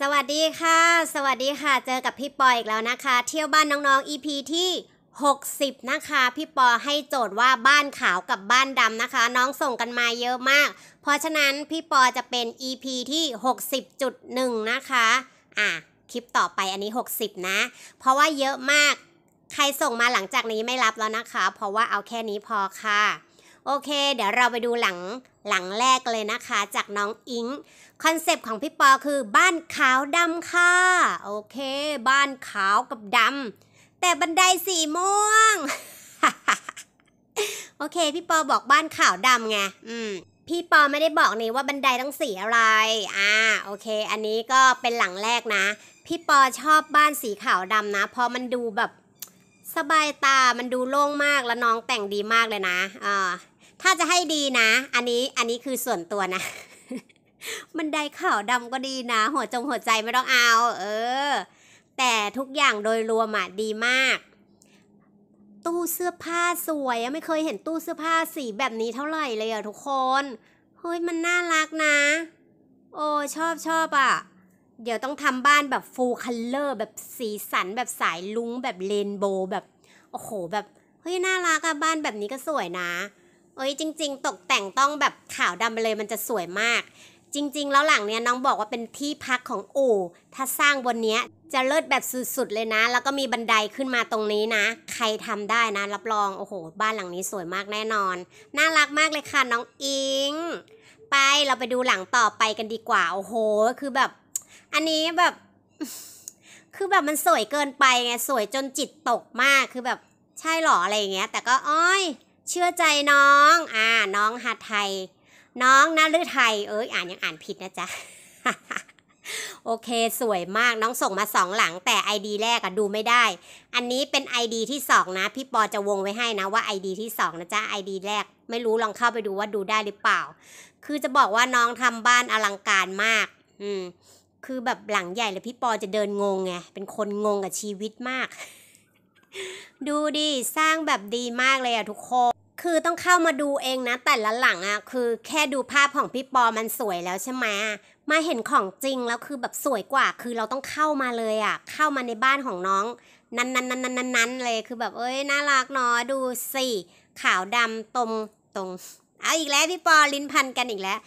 สวัสดีค่ะ สวัสดีค่ะเจอกับพี่ปออีกแล้วนะคะ เที่ยวบ้านน้องๆ EP ที่ 60 นะคะ พี่ปอให้โจทย์ว่าบ้านขาวกับบ้านดำนะคะ น้องส่งกันมาเยอะมากเพราะฉะนั้นพี่ปอจะเป็น EP ที่ 60.1 นะคะ อ่ะคลิปต่อไปอันนี้ 60 นะ เพราะว่าเยอะมาก ใครส่งมาหลังจากนี้ไม่รับแล้วนะคะเพราะว่าเอาแค่นี้พอค่ะ โอเค เดี๋ยวเราไปดูหลังหลังแรกเลยนะคะจากน้องอิงคอนเซปต์ของพี่ปอคือบ้านขาวดำค่ะ โอเค บ้านขาวกับดำแต่บันไดสีม่วง โอเค พี่ปอบอกบ้านขาวดำไงอืมพี่ปอไม่ได้บอกนี่ว่าบันไดต้องสีอะไรอ่าโอเค อันนี้ก็เป็นหลังแรกนะ พี่ปอชอบบ้านสีขาวดำนะเพราะมันดูแบบ สบายตามันดูโล่งมากแล้วน้องแต่งดีมากเลยนะอ่าถ้าจะให้ดีนะ อันนี้ อันนี้คือส่วนตัวนะ มันได้ข่าวดำก็ดีนะ หัวจงหัวใจไม่ต้องเอา เออ แต่ทุกอย่างโดยรวมอ่ะดีมาก ตู้เสื้อผ้าสวยไม่เคยเห็นตู้เสื้อผ้าสีแบบนี้เท่าไหร่เลยอะทุกคน เฮ้ย มันน่ารักนะ โอ้ชอบชอบอะ่ะ เดี๋ยวต้องทำบ้านแบบฟูลคัลเลอร์แบบสีสันแบบสายลุงแบบเรนโบว์แบบ โอ้โห แบบ เฮ้ยน่ารักอะบ้านแบบนี้ก็สวยนะโอ้ยจริง ๆ ตกแต่งต้องแบบขาวดำไปเลยมันจะสวยมาก จริง ๆ แล้วหลังเนี้ยน้องบอกว่าเป็นที่พักของอู่ถ้าสร้างบนเนี้ยจะเลิศแบบสุดๆเลยนะ แล้วก็มีบันไดขึ้นมาตรงนี้นะใครทำได้นะ รับรองโอ้โห บ้านหลังนี้สวยมากแน่นอน น่ารักมากเลยค่ะน้องอิงไปเราไปดูหลังต่อไปกันดีกว่า โอ้โห คือแบบ อันนี้แบบ คือแบบมันสวยเกินไปไงสวยจนจิตตกมากคือแบบใช่หรออะไรอย่างเงี้ยแต่ก็อ้อยเชื่อใจน้อง อ่า น้องหัดไทย น้องนาลือไทย เอ้ยอ่านยังอ่านผิดนะจ๊ะโอเคสวยมาก น้องส่งมาสองหลัง แต่ไอดีแรกอะดูไม่ได้ อันนี้เป็นไอดีที่สองนะ พี่ปอจะวงไว้ให้นะว่าไอดีที่สองนะจ๊ะไอดีแรก ไม่รู้ลองเข้าไปดูว่าดูได้หรือเปล่า คือจะบอกว่าน้องทำบ้านอลังการมาก อืม คือแบบหลังใหญ่เลยพี่ปอจะเดินงงไงเป็นคนงงกับชีวิตมาก ดูดิสร้างแบบดีมากเลยอะทุกคนคือต้องเข้ามาดูเองนะ แต่ละหลังอ่ะคือ แค่ดูภาพของพี่ปอมันสวยแล้วใช่ไหมมาเห็นของจริงแล้วคือแบบสวยกว่า คือเราต้องเข้ามาเลยอ่ะเข้ามาในบ้านของน้อง นั้นๆ ๆ ๆๆเลยคือแบบเอ้ยน่ารักเนาะดูสิขาวดำตรงตรงเอาอีกแล้วพี่ปอลิ้นพันกันอีกแล้ว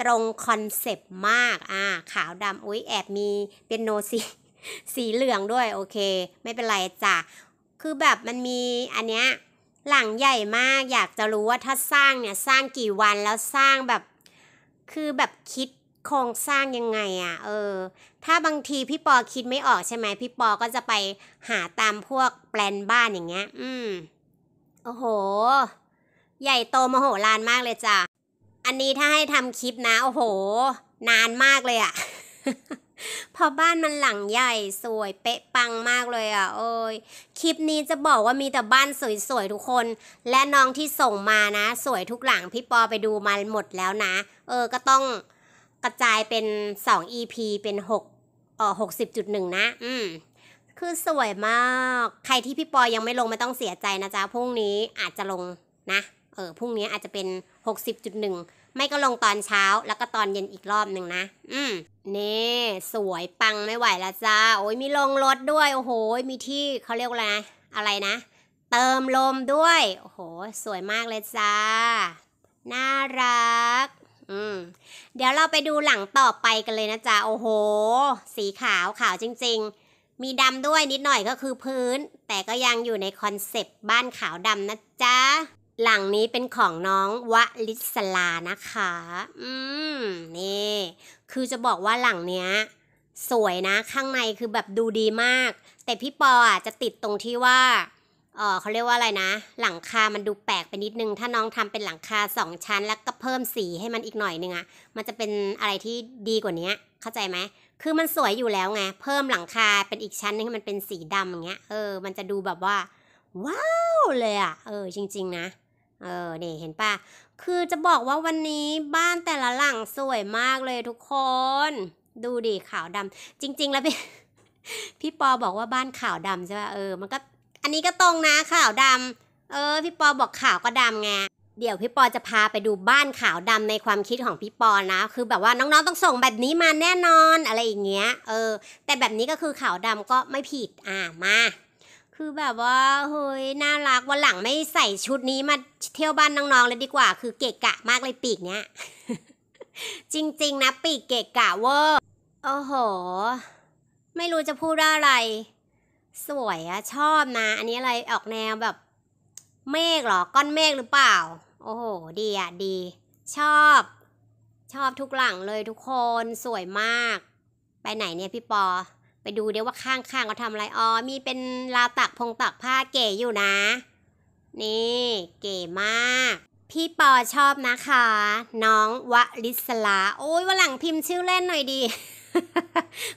ตรงคอนเซปต์มากอ่า ขาวดำอุ้ยแอบมีเป็นโนสีสีเหลืองด้วย โอเค ไม่เป็นไรจ้ะคือแบบมันมีอันเนี้ยหลังใหญ่มากอยากจะรู้ว่าถ้าสร้างเนี่ย สร้างกี่วันแล้วสร้างแบบคือแบบคิดโครงสร้างยังไงอะ่ะ เออ ถ้าบางทีพี่ปอคิดไม่ออกใช่ไหมพี่ปอก็จะไปหาตามพวกแปลนบ้านอย่างเงี้ย อืมโอ้โห ใหญ่โตมโหฬารมากเลยจ้ะอันนี้ถ้าให้ทำคลิปนะโอ้โห นานมากเลยอะ่ะพอบ้านมันหลังใหญ่ สวย เป๊ะปังมากเลยอ่ะเอ้ยคลิปนี้จะบอกว่ามีแต่บ้านสวยๆทุกคน และน้องที่ส่งมานะ สวยทุกหลัง พี่ปอไปดูมาหมดแล้วนะ เออก็ต้องกระจายเป็น 2 EP เป็น6เออ6 0หนะอืมคือสวยมาก ใครที่พี่ปอยังไม่ลงไม่ต้องเสียใจนะจ๊ะพรุ่งนี้อาจจะลงนะเออพรุ่งนี้อาจจะเป็น60.1ไม่ก็ลงตอนเช้าแล้วก็ตอนเย็นอีกรอบหนึ่งนะ อืมนี่สวยปังไม่ไหวแล้วจ้า โอ้ยมีลงรถด้วย โอ้โห มีที่เขาเรียกอะไรนะอะไรนะ เติมลมด้วย โอ้โห สวยมากเลยจ้า น่ารัก อืม เดี๋ยวเราไปดูหลังต่อไปกันเลยนะจ๊ะโอ้โห สีขาวขาวจริง ๆ มีดำด้วยนิดหน่อยก็คือพื้น แต่ก็ยังอยู่ในคอนเซปต์บ้านขาวดำนะจ๊ะหลังนี้เป็นของน้องวลิศลานะคะ อืม นี่ คือจะบอกว่าหลังเนี้ย สวยนะ ข้างในคือแบบดูดีมาก แต่พี่ปออ่ะจะติดตรงที่ว่า เออเขาเรียกว่าอะไรนะ หลังคา มันดูแปลกไปนิดนึง ถ้าน้องทำเป็นหลังคาสองชั้น แล้วก็เพิ่มสีให้มันอีกหน่อยนึงอะมันจะเป็นอะไรที่ดีกว่านี้เข้าใจไหม คือมันสวยอยู่แล้วไง เพิ่มหลังคาเป็นอีกชั้นนึงให้มันเป็นสีดำอย่างเงี้ย เออ มันจะดูแบบว่า ว้าว เลยอะเออ จริง ๆ นะเออเนี่ เห็นปะคือจะบอกว่าวันนี้บ้านแต่ละหลังสวยมากเลยทุกคน ดูดิขาวดำจริง ๆ แล้ว พี่พี่ปอบอกว่าบ้านขาวดำใช่ป่ะเออมันก็ อันนี้ก็ตรงนะขาวดำเออ พี่ปอบอกขาวก็ดำไงเดี๋ยวพี่ปอจะพาไปดูบ้านขาวดำในความคิดของพี่ปอนะ คือแบบว่าน้องๆต้องส่งแบบนี้มาแน่นอนอะไรอย่างเงี้ย เออ แต่แบบนี้ก็คือขาวดำก็ไม่ผิด อ่ามาคือแบบว่าเฮ้ยน่ารักวันหลังไม่ใส่ชุดนี้มาเที่ยวบ้านน้องๆเลยดีกว่า คือเกะกะ มากเลยปีกเนี้ย จริงๆนะปีกเกะกะเวอร์โอ้โห ไม่รู้จะพูดอะไร สวยอะ ชอบนะ อันนี้อะไรออกแนวแบบ เมฆหรอก้อนเมฆหรือเปล่า โอ้โหดีอะดี ชอบ ชอบทุกหลังเลยทุกคนสวยมาก ไปไหนเนี่ยพี่ปอไปดูเดี๋ยวว่าข้างๆเขาทำอะไรอ๋อมีเป็นราวตักพงตักผ้าเก๋อยู่นะ นี่เก๋มาก พี่ปอชอบนะคะ น้องวลิศลาโอ้ยวันหลังพิมพ์ชื่อเล่นหน่อยดี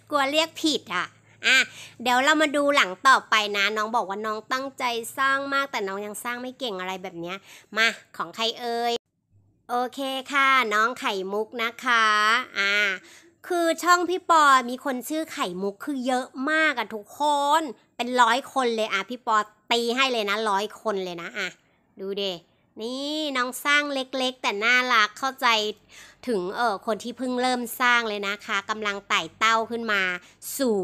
กลัวเรียกผิดอ่ะ อ่ะ เดี๋ยวเรามาดูหลังต่อไปนะ น้องบอกว่าน้องตั้งใจสร้างมากแต่น้องยังสร้างไม่เก่งอะไรแบบเนี้ยมาของใครเอ่ยโอเคค่ะ น้องไข่มุกนะคะอ่าคือช่องพี่ปอมีคนชื่อไข่มุกคือเยอะมากอะทุกคนเป็นร้อยคนเลยอะพี่ปอตีให้เลยนะร้อยคนเลยนะอะดูเดนี่น้องสร้างเล็กๆ แต่น่ารัก เข้าใจถึงเออคนที่เพิ่งเริ่มสร้างเลยนะคะกำลังไต่เต้าขึ้นมา สู่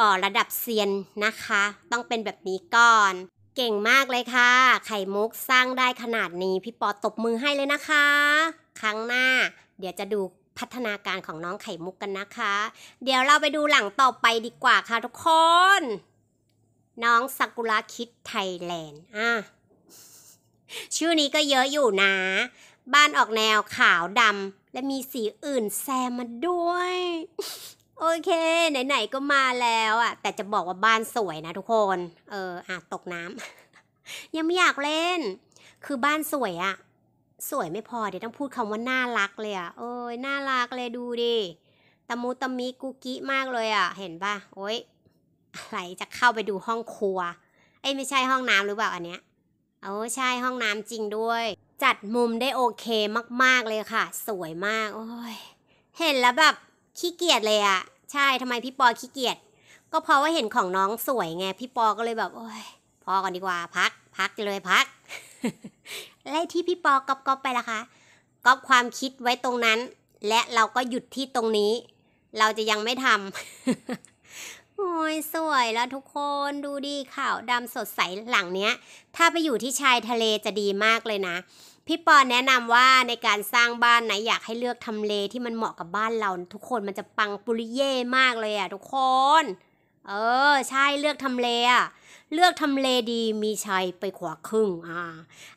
ออระดับเซียนนะคะ ต้องเป็นแบบนี้ก่อน เก่งมากเลยค่ะ ไข่มุกสร้างได้ขนาดนี้พี่ปอตบมือให้เลยนะคะ ครั้งเดี๋ยวจะดูพัฒนาการของน้องไข่มุกกันนะคะ เดี๋ยวเราไปดูหลังต่อไปดีกว่าค่ะทุกคน น้องซากุระคิดไทยแลนด์ อ่ะชื่อนี้ก็เยอะอยู่นะ บ้านออกแนวขาวดำและมีสีอื่นแซมมาด้วย โอเค ไหนๆก็มาแล้วอ่ะ แต่จะบอกว่าบ้านสวยนะทุกคน เออ อ่ะตกน้ำ ยังไม่อยากเล่น คือบ้านสวยอ่ะสวยไม่พอ เดี๋ยวต้องพูดคำว่าน่ารักเลยอะ่ะ โอ้ย น่ารักเลยดูดิตะมูตะมีกุกิมากเลยอะ่ะ เห็นปะโอ้ยอะไรจะเข้าไปดูห้องครัวเอ้ไม่ใช่ห้องน้ำหรือเปล่าอันเนี้ยโอ้ใช่ห้องน้ำจริงด้วย จัดมุมได้โอเคมากๆเลยค่ะ สวยมาก โอ้ย เห็นแล้วแบบขี้เกียจเลยอะใช่ทำไมพี่ปอขี้เกียจ ก็เพราะว่าเห็นของน้องสวยไง พี่ปอ ก็เลยแบบโอ้ยพอก่อนดีกว่า พัก พักเลย พักและที่พี่ปอก๊อปก๊อปไปล่ะคะก๊อปความคิดไว้ตรงนั้น และเราก็หยุดที่ตรงนี้ เราจะยังไม่ทำโอ้ยสวยแล้วทุกคนดูดีขาวดำสดใสหลังเนี้ย ถ้าไปอยู่ที่ชายทะเลจะดีมากเลยนะ พี่ปอแนะนำว่าในการสร้างบ้านนะอยากให้เลือกทำเลที่มันเหมาะกับบ้านเราทุกคนมันจะปังปุริเย่มากเลยอะทุกคน เออ ใช่เลือกทำเลอะเลือกทำเลดีมีชัยไปขวาครึ่งอ่า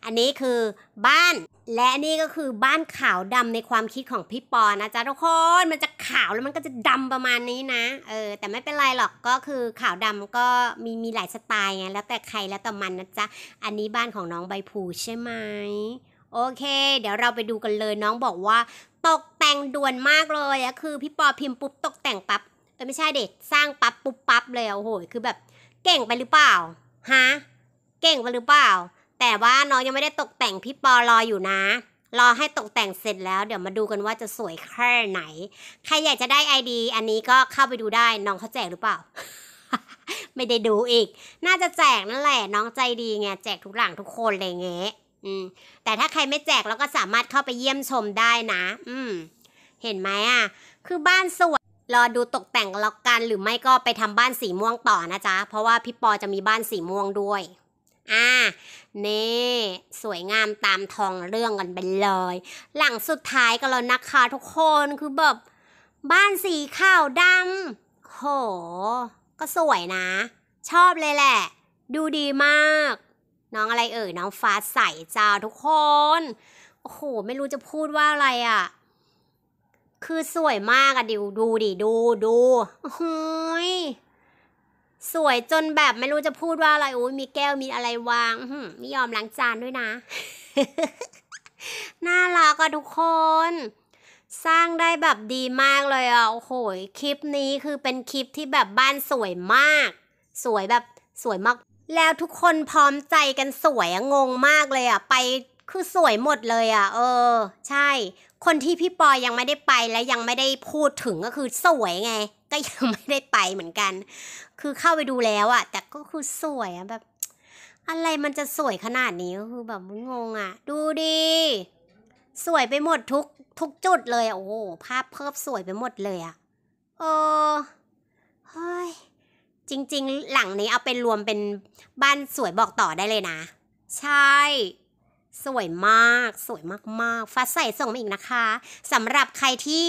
อันนี้คือบ้านและนี่ก็คือบ้านขาวดำในความคิดของพี่ปอนะจ๊ะทุกคนมันจะขาวแล้วมันก็จะดำประมาณนี้นะ เออ แต่ไม่เป็นไรหรอกก็คือขาวดำก็มีมีหลายสไตล์ไงแล้วแต่ใครแล้วแต่มันนะจ๊ะอันนี้บ้านของน้องใบผูใช่ไหมโอเค เดี๋ยวเราไปดูกันเลยน้องบอกว่าตกแต่งด่วนมากเลยอะคือ พี่ปอพิมพ์ปุ๊บตกแต่งปับ๊บเออไม่ใช่เด็กสร้างปับ๊บปุ๊บปั๊บเลยโอ้โหคือแบบเก่งไปหรือเปล่าฮะเก่งไปหรือเปล่า แต่ว่าน้องยังไม่ได้ตกแต่งพี่ปอรออยู่นะ รอให้ตกแต่งเสร็จแล้ว เดี๋ยวมาดูกันว่าจะสวยแค่ไหน ใครอยากจะได้ไอดี อันนี้ก็เข้าไปดูได้ น้องเขาแจกหรือเปล่าไม่ได้ดูอีก น่าจะแจกนั่นแหละ น้องใจดีไงแจกทุกหลังทุกคนเลยเงี้ยอืม แต่ถ้าใครไม่แจกเราก็สามารถเข้าไปเยี่ยมชมได้นะ อืม เห็นไหมอ่ะคือบ้านสวรอดูตกแต่งล็อกกันหรือไม่ก็ไปทำบ้านสีม่วงต่อนะจ๊ะ เพราะว่าพี่ปอจะมีบ้านสีม่วงด้วยอ่าเนี่สวยงามตามทองเรื่องกันไปเลย หลังสุดท้ายกันแล้วนะคะทุกคนคือแบบบ้านสีขาวดำโหก็สวยนะ ชอบเลยแหละ ดูดีมาก น้องอะไรเอ่ยน้องฟ้าใสจ้าทุกคน โอ้โห ไม่รู้จะพูดว่าอะไรอะ่ะคือสวยมากอะดิวดูดิดูดูหฮ้ยสวยจนแบบไม่รู้จะพูดว่าอะไรโอ้ยมีแก้วมีอะไรวางไม่ยอมล้างจานด้วยนะน่ารักอะทุกคน สร้างได้แบบดีมากเลยอะโอ้โหคลิปนี้คือเป็นคลิปที่แบบบ้านสวยมาก สวยแบบสวยมาก แล้วทุกคนพร้อมใจกันสวยงงมากเลยอะไปคือสวยหมดเลยอะเออ ใช่คนที่พี่ปอยังไม่ได้ไปและยังไม่ได้พูดถึงก็คือสวยไงก็ยังไม่ได้ไปเหมือนกัน คือเข้าไปดูแล้วอะแต่ก็คือสวยอะแบบ อะไรมันจะสวยขนาดนี้ก็คือแบบงงอะดูดีสวยไปหมดทุกทุกจุดเลยโอ้ภาพเพิ่มสวยไปหมดเลยอะเออเฮ้ยจริงๆ หลังนี้เอาไปรวมเป็นบ้านสวยบอกต่อได้เลยนะใช่สวยมากสวยมากๆฟ้าใสส่งมาอีกนะคะสำหรับใครที่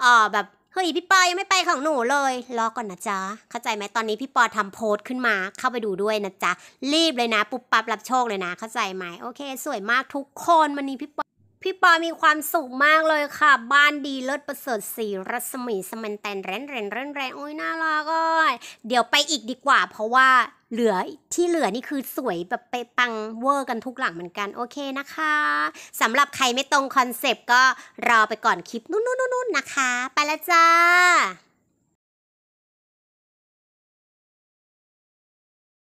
เออแบบเฮ้ยพี่ปอยังไม่ไปของหนูเลย รอก่อนนะจ๊ะเข้าใจไหมตอนนี้พี่ปอทำโพสต์ขึ้นมา เข้าไปดูด้วยนะจ๊ะรีบเลยนะ ปุ๊บปั๊บรับโชคเลยนะ เข้าใจไหมโอเค สวยมากทุกคนวันนี้พี่ปอพี่ปอมีความสุขมากเลยค่ะ บ้านดีเลิศประเสริฐสีรัศมีสมันแตนแรนแรนแรนแรนโอ้ยน่ารักอ่ยเดี๋ยวไปอีกดีกว่าเพราะว่า เหลือที่เหลือนี่คือสวย แบบไปปังเวอร์กันทุกหลังเหมือนกัน โอเคนะคะสำหรับใครไม่ตรงคอนเซปต์ก็ รอไปก่อนคลิปนู่นๆๆนะคะ ไปละจ้า